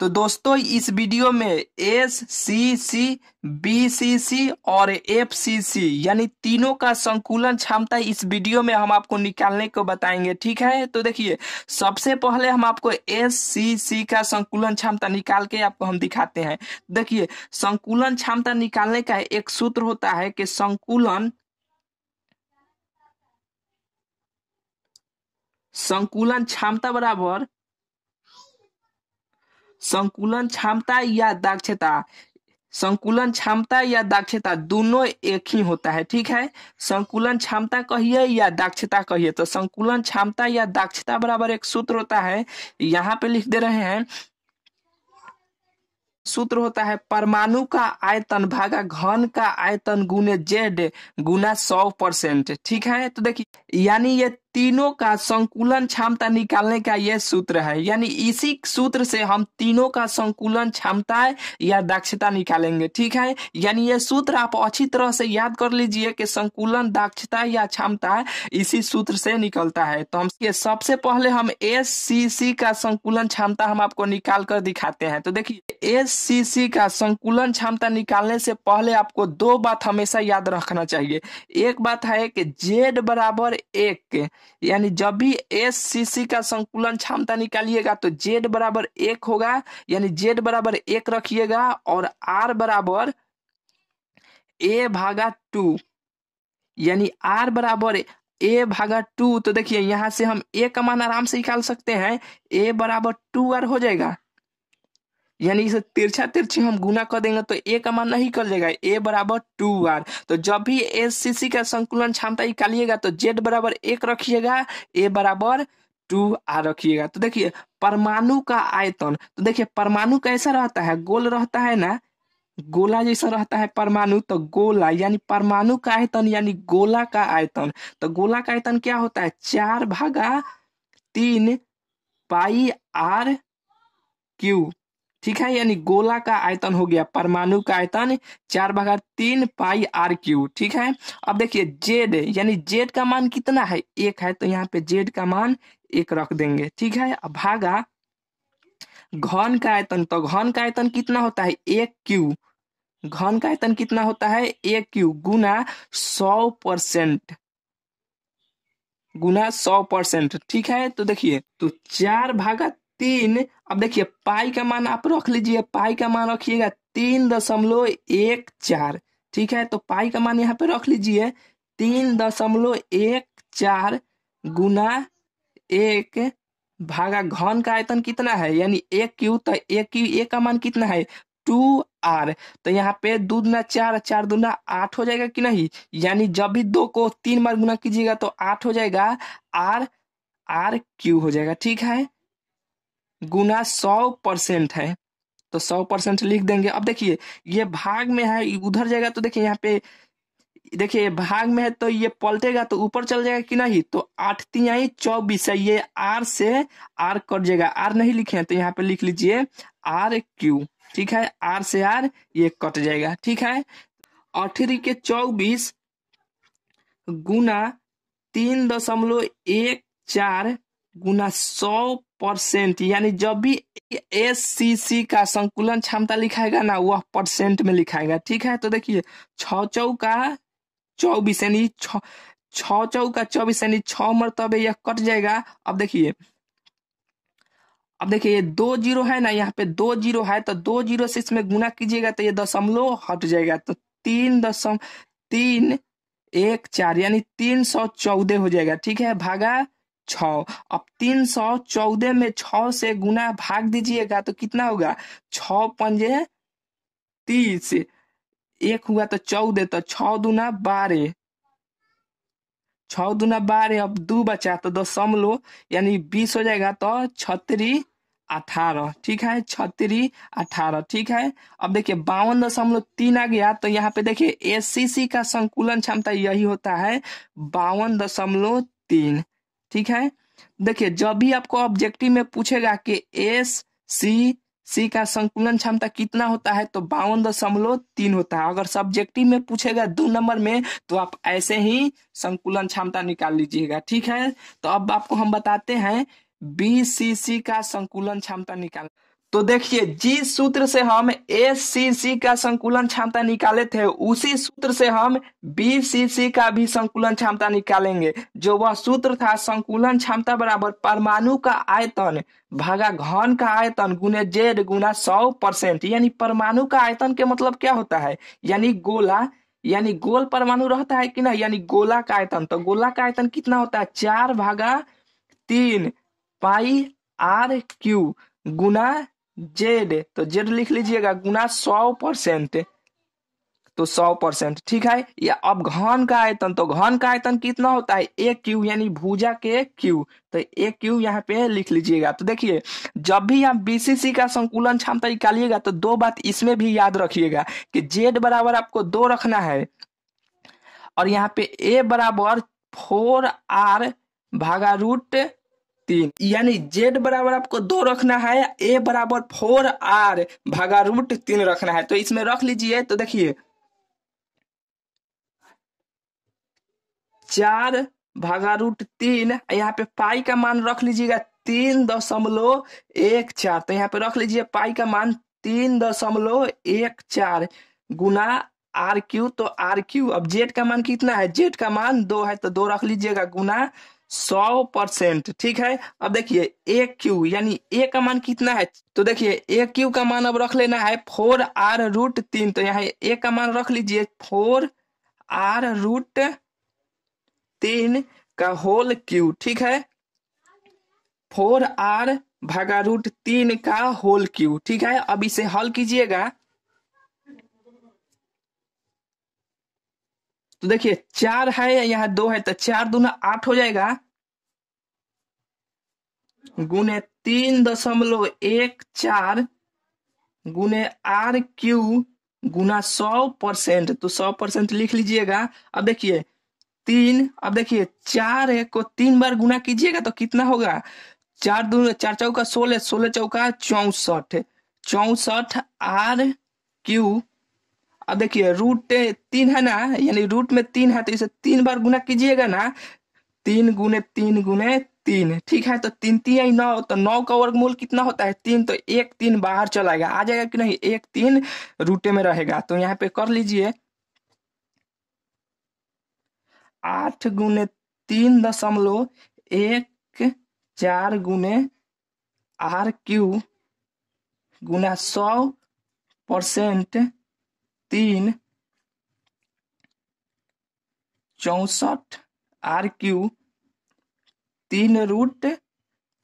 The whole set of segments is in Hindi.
तो दोस्तों इस वीडियो में S C C B C सी और एफ सी सी यानी तीनों का संकुलन क्षमता इस वीडियो में हम आपको निकालने को बताएंगे ठीक है तो देखिए सबसे पहले हम आपको एस सी सी का संकुलन क्षमता निकाल के आपको हम दिखाते हैं देखिए संकुलन क्षमता निकालने का एक सूत्र होता है कि संकुलन संकुलन क्षमता बराबर संकुलन क्षमता या दक्षता संकुलन क्षमता या दक्षता दोनों एक ही होता है ठीक है संकुलन क्षमता कहिए या दक्षता कहिए तो संकुलन क्षमता या दक्षता बराबर एक सूत्र होता है यहाँ पे लिख दे रहे हैं सूत्र होता है परमाणु का आयतन भागा घन का आयतन गुने जेड गुना सौ परसेंट ठीक है तो देखिए यानी ये तीनों का संकुलन क्षमता निकालने का यह सूत्र है यानी इसी सूत्र से हम तीनों का संकुलन क्षमता या दक्षता निकालेंगे ठीक है यानी यह सूत्र आप अच्छी तरह से याद कर लीजिए कि संकुलन दक्षता या क्षमता इसी सूत्र से निकलता है तो हम सबसे पहले हम एस सी सी का संकुलन क्षमता हम आपको निकाल कर दिखाते हैं तो देखिए एस सी सी का संकुलन क्षमता निकालने से पहले आपको दो बात हमेशा याद रखना चाहिए एक बात है कि जेड बराबर एक यानी जब भी एस सी सी का संकुलन क्षमता निकालिएगा तो जेड बराबर एक होगा यानी जेड बराबर एक रखिएगा और आर बराबर ए भागा टू यानी आर बराबर ए भागा टू तो देखिए यहां से हम ए का मान आराम से निकाल सकते हैं ए बराबर टू आर हो जाएगा यानी इसे तिरछा तिरछी हम गुना कर देंगे तो ए का मान नहीं कर जाएगा ए बराबर टू आर तो जब भी एस सी सी का संकुलन क्षमता निकालिएगा तो जेड बराबर एक रखिएगा ए बराबर टू आर रखिएगा तो देखिए परमाणु का आयतन तो देखिए परमाणु कैसा रहता है गोल रहता है ना गोला जैसा रहता है परमाणु तो गोला यानी परमाणु का आयतन यानी गोला का आयतन तो गोला का आयतन क्या होता है चार भागा तीन पाई आर क्यू ठीक है यानी गोला का आयतन हो गया परमाणु का आयतन चार भागा तीन पाई आर क्यू ठीक है अब देखिए जेड यानी जेड का मान कितना है एक है तो यहाँ पे जेड का मान एक रख देंगे ठीक है अब भागा घन का आयतन तो घन का आयतन कितना होता है एक क्यू घन का आयतन कितना होता है एक क्यू गुना सौ परसेंट गुना सौ परसेंट ठीक है तो देखिए तो चार भागा तीन अब देखिए पाई का मान आप रख लीजिए पाई का मान रखिएगा तीन दशमलव एक चार ठीक है तो पाई का मान यहाँ पे रख लीजिए तीन दशमलव एक चार गुना एक भागा घन का आयतन कितना है यानी एक क्यू तो एक क्यू एक का मान कितना है टू आर तो यहाँ पे दो दुना चार चार दुना आठ हो जाएगा कि नहीं यानी जब भी दो को तीन बार गुना कीजिएगा तो आठ हो जाएगा आर आर क्यू हो जाएगा ठीक है गुना सौ परसेंट है तो सौ परसेंट लिख देंगे अब देखिए ये भाग में है उधर जाएगा तो देखिए यहाँ पे देखिए भाग में है तो ये पलटेगा तो ऊपर चल जाएगा कि नहीं तो आठ तिहाई चौबीस है ये आर से आर कट जाएगा आर नहीं लिखे हैं तो यहाँ पे लिख लीजिए आर क्यू ठीक है आर से आर ये कट जाएगा ठीक है अठरी के चौबीस गुना तीन दशमलव एक चार गुना सौ परसेंट यानी जब भी एस सी सी का संकुलन क्षमता लिखाएगा ना वह परसेंट में लिखाएगा ठीक है तो देखिए छ चौ का चौबीस यानी छ चौ का चौबीस यानी छ मरतबे यह कट जाएगा अब देखिए अब देखिए ये दो जीरो है ना यहाँ पे दो जीरो है तो दो जीरो से इसमें गुना कीजिएगा तो ये दशमलव हट जाएगा तो तीन दशम तीन एक चार यानी तीन सौ चौदह हो जाएगा ठीक है भागा छ अब तीन सौ चौदह में छ से गुना भाग दीजिएगा तो कितना होगा छ पंजे तीस एक हुआ तो चौदह तो छ दूना बारह छ दूना बारह अब दो बचा तो दशमलव लो यानी बीस हो जाएगा तो छतरी अठारह ठीक है छतरी अठारह ठीक है अब देखिए बावन दशमलव तीन आ गया तो यहाँ पे देखिए एसीसी का संकुलन क्षमता यही होता है बावन दशमलव तीन ठीक है देखिए जब भी आपको ऑब्जेक्टिव में पूछेगा कि एस सी सी का संकुलन क्षमता कितना होता है तो बावन दशमलव तीन होता है अगर सब्जेक्टिव में पूछेगा दो नंबर में तो आप ऐसे ही संकुलन क्षमता निकाल लीजिएगा ठीक है तो अब आपको हम बताते हैं बी सी सी का संकुलन क्षमता निकाल तो देखिए जिस सूत्र से हम ए सी सी का संकुलन क्षमता निकाले थे उसी सूत्र से हम बी सी सी का भी संकुलन क्षमता निकालेंगे जो वह सूत्र था संकुलन क्षमता बराबर परमाणु का आयतन भागा घन का आयतन गुने जेड गुना सौ परसेंट यानी परमाणु का आयतन के मतलब क्या होता है यानी गोला यानी गोल परमाणु रहता है कि ना यानी गोला का आयतन तो गोला का आयतन कितना होता है चार भागा तीन पाई आर क्यू गुना जेड तो जेड लिख लीजिएगा गुना सौ परसेंट तो सौ परसेंट ठीक है या अब घन का आयतन तो घन का आयतन कितना होता है एक क्यू यानी भूजा के क्यू तो एक क्यू यहाँ पे लिख लीजिएगा तो देखिए जब भी आप बीसीसी का संकुलन क्षमता निकालिएगा तो दो बात इसमें भी याद रखिएगा कि जेड बराबर आपको दो रखना है और यहाँ पे ए बराबर फोर आर भागा रूट तीन यानी जेड बराबर आपको दो रखना है ए बराबर फोर आर भागा रूट तीन रखना है तो इसमें रख लीजिए तो देखिए चार भागा रूट तीन यहाँ पे पाई का मान रख लीजिएगा तीन दशमलव एक चार तो यहाँ पे रख लीजिए पाई का मान तीन दशमलव एक चार गुना आर क्यू तो आर क्यू अब जेड का मान कितना है जेड का मान दो है तो दो रख लीजिएगा गुना सौ परसेंट ठीक है अब देखिए एक क्यू यानी ए का मान कितना है तो देखिए एक क्यू का मान अब रख लेना है फोर आर रूट तीन तो यहाँ ए का मान रख लीजिए फोर आर रूट तीन का होल क्यू ठीक है फोर आर भागा रूट तीन का होल क्यू ठीक है अब इसे हल कीजिएगा तो देखिए चार है यहाँ दो है तो चार दूना आठ हो जाएगा गुने तीन दशमलव एक चार गुने आर क्यू गुना सौ परसेंट तो सौ परसेंट लिख लीजिएगा अब देखिए तीन अब देखिए चार को तीन बार गुना कीजिएगा तो कितना होगा चार दू चार चौका सोलह सोलह चौका चौसठ चौसठ आर क्यू अब देखिए रूट तीन है ना यानी रूट में तीन है तो इसे तीन बार गुना कीजिएगा ना तीन गुने तीन गुने तीन ठीक है तो तीन तीन नौ तो नौ का वर्गमूल कितना होता है तीन तो एक तीन बाहर चला गया आ जाएगा कि नहीं एक तीन रूटे में रहेगा तो यहाँ पे कर लीजिए आठ गुने तीन दशमलव एक चार गुने आर क्यू गुना सौ परसेंट तीन चौसठ आर क्यू तीन रूट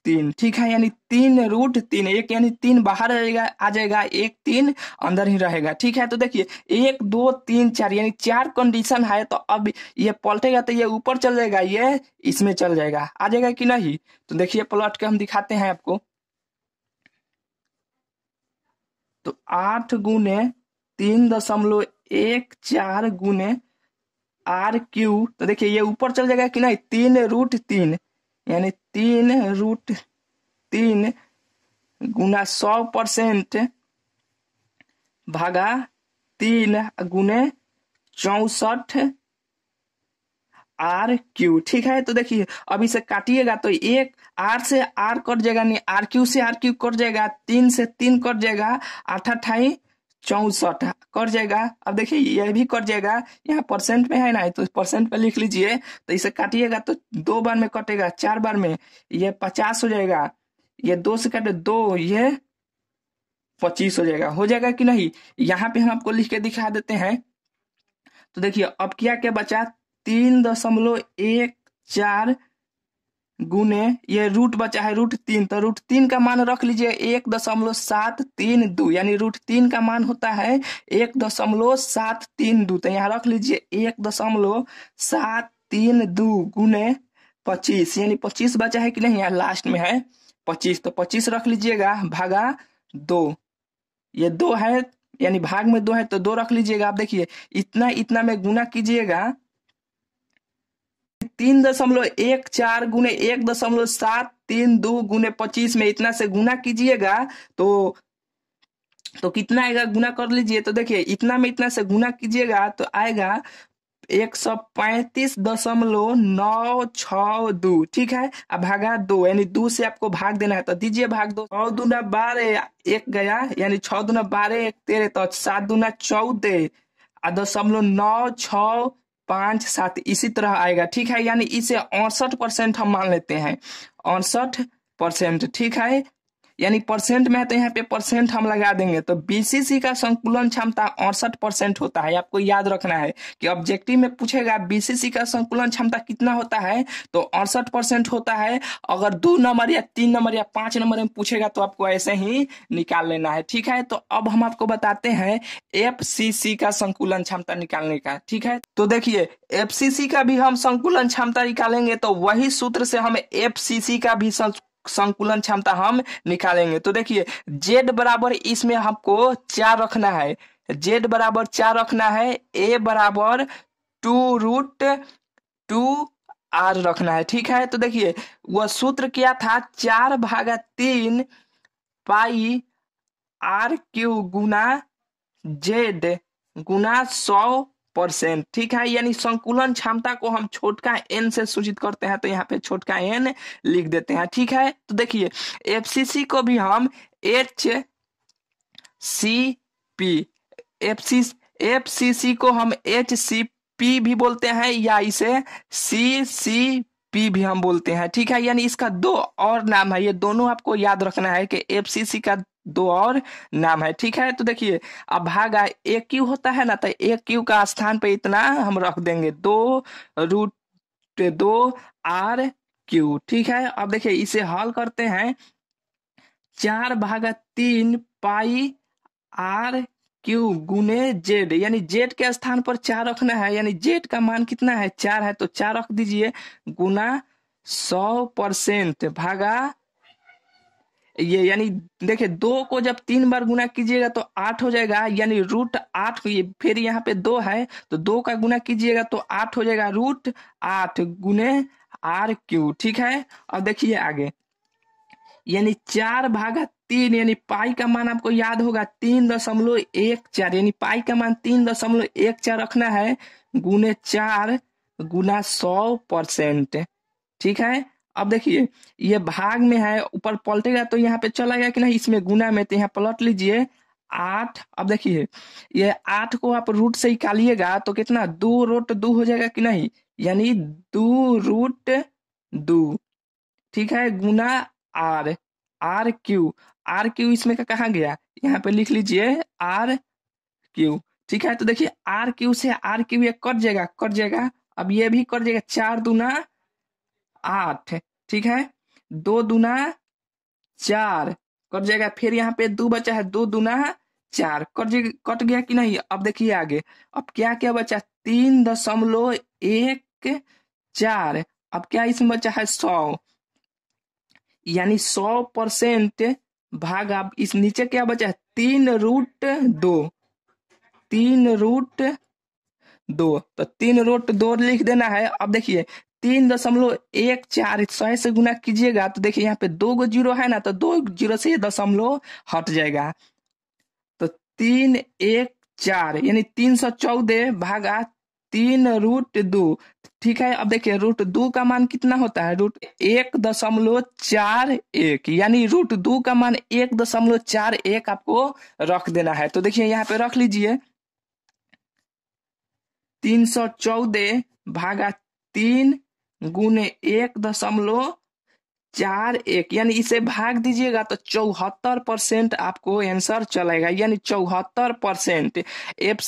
तीन ठीक है यानी तीन रूट तीन एक यानी तीन बाहर रहेगा आ जाएगा एक तीन अंदर ही रहेगा ठीक है तो देखिए एक दो तीन चार यानी चार कंडीशन है तो अब ये पलटेगा तो ये ऊपर चल जाएगा ये इसमें चल जाएगा आ जाएगा कि नहीं तो देखिए पलट के हम दिखाते हैं आपको तो आठ गुने तीन दशमलव एक चार गुने आर क्यू तो देखिए ये ऊपर चल जाएगा कि नहीं तीन रूट तीन यानी तीन रूट तीन गुना सौ परसेंट भागा तीन गुने चौसठ आर क्यू ठीक है तो देखिए अब इसे काटिएगा तो एक आर से आर कट जाएगा नहीं आर क्यू से आर क्यू कट जाएगा तीन से तीन कट जाएगा आठ अठाई चौसठ कट जाएगा अब देखिए यह भी कट जाएगा यहाँ परसेंट में है ना तो परसेंट पे लिख लीजिए तो इसे काटिएगा तो दो बार में कटेगा चार बार में यह पचास हो जाएगा ये दो से काटे दो ये पच्चीस हो जाएगा हो जाएगा कि नहीं यहाँ पे हम आपको लिख के दिखा देते हैं तो देखिए अब क्या क्या बचा तीन दशमलव एक चार गुने ये रूट बचा है रूट तीन तो रूट तीन का मान रख लीजिए एक दशमलव सात तीन दो यानी रूट तीन का मान होता है एक दशमलव सात तीन दो तो यहाँ रख लीजिए एक दशमलव सात तीन दो गुने पच्चीस यानी पच्चीस बचा है कि नहीं यहाँ लास्ट में है पच्चीस तो पच्चीस रख लीजिएगा भागा दो ये दो है यानी भाग में दो है तो दो रख लीजिएगा आप देखिए इतना इतना में गुना कीजिएगा तीन दशमलव एक चार गुने एक दशमलव सात तीन दो गुने पच्चीस में इतना से गुना कीजिएगा तो तो कितना आएगा गुना कर लीजिए तो देखिए इतना में इतना से गुना कीजिएगा तो आएगा एक सौ पैंतीस दशमलव नौ छ दो ठीक है अब भागा दो यानी दो से आपको भाग देना है तो दीजिए भाग दो छः दूना बारह एक गया यानी छः दूना बारह एक तेरह तो सात दूना चौदह दशमलव नौ छ पांच सात इसी तरह आएगा ठीक है यानी इसे अड़सठ परसेंट हम मान लेते हैं अड़सठ परसेंट ठीक है यानी परसेंट में है तो यहाँ पे परसेंट हम लगा देंगे तो बीसीसी का संकुलन क्षमता अड़सठ परसेंट होता है आपको याद रखना है कि ऑब्जेक्टिव में पूछेगा बीसीसी का संकुलन क्षमता कितना होता है तो अड़सठ परसेंट होता है अगर दो नंबर या तीन नंबर या पांच नंबर में पूछेगा तो आपको ऐसे ही निकाल लेना है ठीक है तो अब हम आपको बताते हैं एफ का संकुलन क्षमता निकालने का ठीक है तो देखिए एफ का भी हम संकुलन क्षमता निकालेंगे तो वही सूत्र से हम एफ का भी संकुलन क्षमता हम निकालेंगे तो देखिए जेड बराबर इसमें हमको चार रखना है जेड बराबर चार रखना है ए बराबर टू रूट टू आर रखना है ठीक है तो देखिए वह सूत्र क्या था चार भागा तीन पाई आर क्यू गुना जेड गुना सौ परसेंट ठीक है यानी संकुलन क्षमता को हम छोटका एन से सूचित करते हैं तो यहाँ पे छोटका एन लिख देते हैं ठीक है तो देखिए एफसीसी को भी हम H C P F C F C C को हम एच सी पी भी बोलते हैं या इसे सी सी पी भी हम बोलते हैं ठीक है यानी इसका दो और नाम है ये दोनों आपको याद रखना है कि एफ सी सी का दो और नाम है ठीक है तो देखिए अब भागा एक क्यू होता है ना तो एक क्यू का स्थान पे इतना हम रख देंगे दो रूट दो आर क्यू ठीक है अब देखिए इसे हल करते हैं चार भागा तीन पाई आर क्यू गुने जेड यानी जेड के स्थान पर चार रखना है यानी जेड का मान कितना है चार है तो चार रख दीजिए गुना सौ परसेंट भागा ये यानी देखिए दो को जब तीन बार गुना कीजिएगा तो आठ हो जाएगा यानी रूट आठ ये फिर यहाँ पे दो है तो दो का गुना कीजिएगा तो आठ हो जाएगा रूट आठ गुने आर क्यू ठीक है और देखिए आगे यानी चार भागा तीन यानी पाई का मान आपको याद होगा तीन दशमलव एक चार यानी पाई का मान तीन दशमलव एक चार रखना है गुने चार गुना सौ परसेंट ठीक है अब देखिए ये भाग में है ऊपर पलटेगा तो यहाँ पे चला गया कि नहीं इसमें गुना में तो यहाँ पलट लीजिए आठ अब देखिए ये आठ को आप रूट से निकालिएगा तो कितना दो रूट दो हो जाएगा कि नहीं यानी दो रूट दो ठीक है गुना R R Q R Q इसमें का कहा गया यहाँ पे लिख लीजिए आर क्यू ठीक है तो देखिए आर क्यू से आर क्यू ये कट जाएगा कट जाएगा अब ये भी कट जाएगा चार दूना आठ ठीक है दो दुना चार कट जाएगा फिर यहाँ पे दो बचा है दो दुना चार कट कट गया कि नहीं अब देखिए आगे अब क्या क्या बचा तीन दशमलव एक चार अब क्या इसमें बचा है सौ यानी सौ परसेंट भाग अब इस नीचे क्या बचा है तीन रूट दो तीन रूट दो तो तीन रूट दो लिख देना है अब देखिए तीन दशमलव एक चार सौ से गुना कीजिएगा तो देखिए यहाँ पे दो गो जीरो है ना तो दो जीरो से दशमलव हट जाएगा तो तीन एक चार यानी तीन सौ चौदह भागा तीन रूट दो ठीक है अब देखिए रूट दो का मान कितना होता है रूट एक दशमलव चार एक यानी रूट दो का मान एक दशमलव चार एक आपको रख देना है तो देखिए यहाँ पे रख लीजिए तीन सौ चौदह भागा तीन गुने एक दशमलव चार एक यानी इसे भाग दीजिएगा तो चौहत्तर परसेंट आपको आंसर चलेगा यानी चौहत्तर परसेंट एफ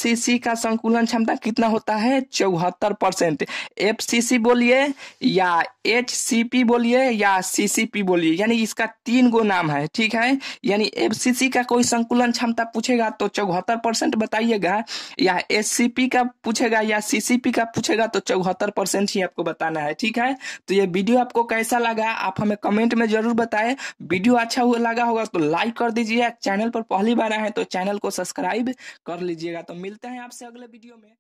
का संकुलन क्षमता कितना होता है चौहत्तर परसेंट एफ बोलिए या एच बोलिए या सी बोलिए यानी इसका तीन गो नाम है ठीक है यानी एफ का कोई संकुलन क्षमता पूछेगा तो चौहत्तर परसेंट बताइएगा या एच का पूछेगा या सी का पूछेगा तो चौहत्तर परसेंट ही आपको बताना है ठीक है तो ये वीडियो आपको कैसा लगा आप हमें में कमेंट में जरूर बताएं वीडियो अच्छा हुआ लगा होगा तो लाइक कर दीजिए चैनल पर पहली बार आए हैं तो चैनल को सब्सक्राइब कर लीजिएगा तो मिलते हैं आपसे अगले वीडियो में